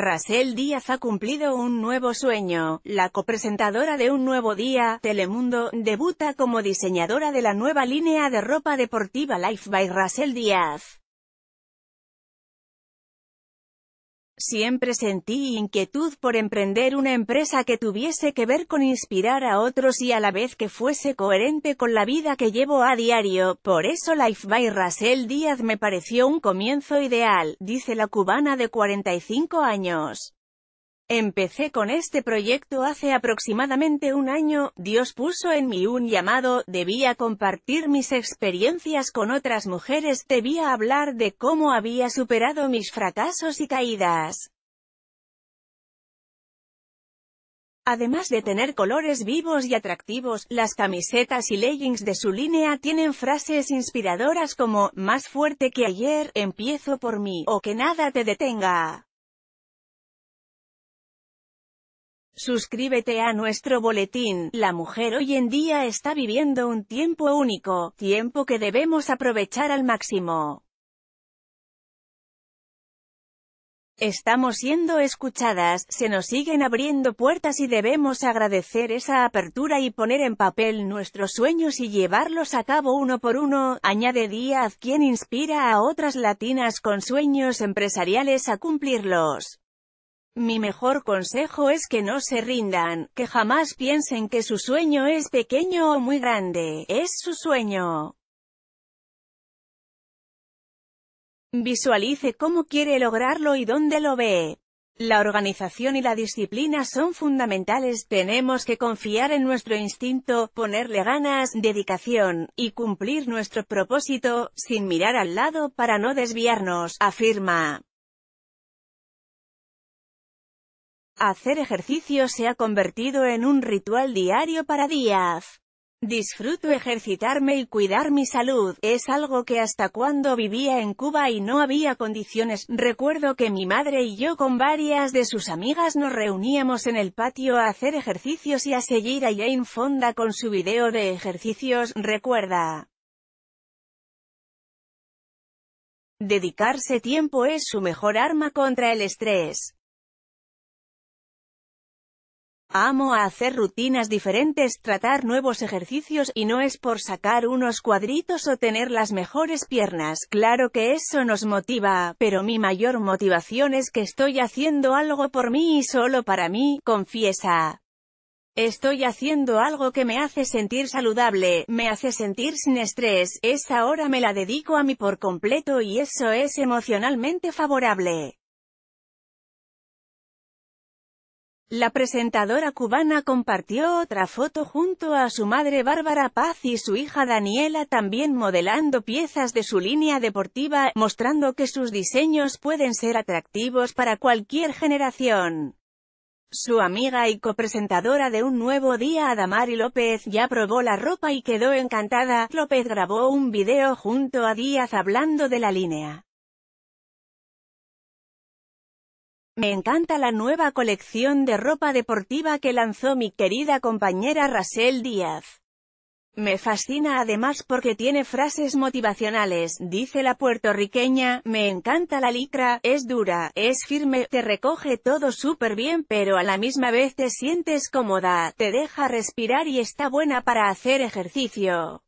Rasel Díaz ha cumplido un nuevo sueño. La copresentadora de Un Nuevo Día, Telemundo, debuta como diseñadora de la nueva línea de ropa deportiva Life by Rasel Díaz. Siempre sentí inquietud por emprender una empresa que tuviese que ver con inspirar a otros y a la vez que fuese coherente con la vida que llevo a diario, por eso Life by Russell Díaz me pareció un comienzo ideal, dice la cubana de 45 años. Empecé con este proyecto hace aproximadamente un año, Dios puso en mí un llamado, debía compartir mis experiencias con otras mujeres, debía hablar de cómo había superado mis fracasos y caídas. Además de tener colores vivos y atractivos, las camisetas y leggings de su línea tienen frases inspiradoras como, más fuerte que ayer, empiezo por mí, o que nada te detenga. Suscríbete a nuestro boletín. La mujer hoy en día está viviendo un tiempo único, tiempo que debemos aprovechar al máximo. Estamos siendo escuchadas, se nos siguen abriendo puertas y debemos agradecer esa apertura y poner en papel nuestros sueños y llevarlos a cabo uno por uno, añade Díaz quien inspira a otras latinas con sueños empresariales a cumplirlos. Mi mejor consejo es que no se rindan, que jamás piensen que su sueño es pequeño o muy grande, es su sueño. Visualice cómo quiere lograrlo y dónde lo ve. La organización y la disciplina son fundamentales, tenemos que confiar en nuestro instinto, ponerle ganas, dedicación, y cumplir nuestro propósito, sin mirar al lado para no desviarnos, afirma. Hacer ejercicio se ha convertido en un ritual diario para Díaz. Disfruto ejercitarme y cuidar mi salud, es algo que hasta cuando vivía en Cuba y no había condiciones, recuerdo que mi madre y yo con varias de sus amigas nos reuníamos en el patio a hacer ejercicios y a seguir a Jane Fonda con su video de ejercicios, recuerda. Dedicarse tiempo es su mejor arma contra el estrés. Amo a hacer rutinas diferentes, tratar nuevos ejercicios, y no es por sacar unos cuadritos o tener las mejores piernas, claro que eso nos motiva, pero mi mayor motivación es que estoy haciendo algo por mí y solo para mí, confiesa. Estoy haciendo algo que me hace sentir saludable, me hace sentir sin estrés, esa hora me la dedico a mí por completo y eso es emocionalmente favorable. La presentadora cubana compartió otra foto junto a su madre Bárbara Paz y su hija Daniela también modelando piezas de su línea deportiva, mostrando que sus diseños pueden ser atractivos para cualquier generación. Su amiga y copresentadora de Un Nuevo Día Adamari López ya probó la ropa y quedó encantada. López grabó un video junto a Díaz hablando de la línea. Me encanta la nueva colección de ropa deportiva que lanzó mi querida compañera Rasel Díaz. Me fascina además porque tiene frases motivacionales, dice la puertorriqueña, me encanta la licra, es dura, es firme, te recoge todo súper bien pero a la misma vez te sientes cómoda, te deja respirar y está buena para hacer ejercicio.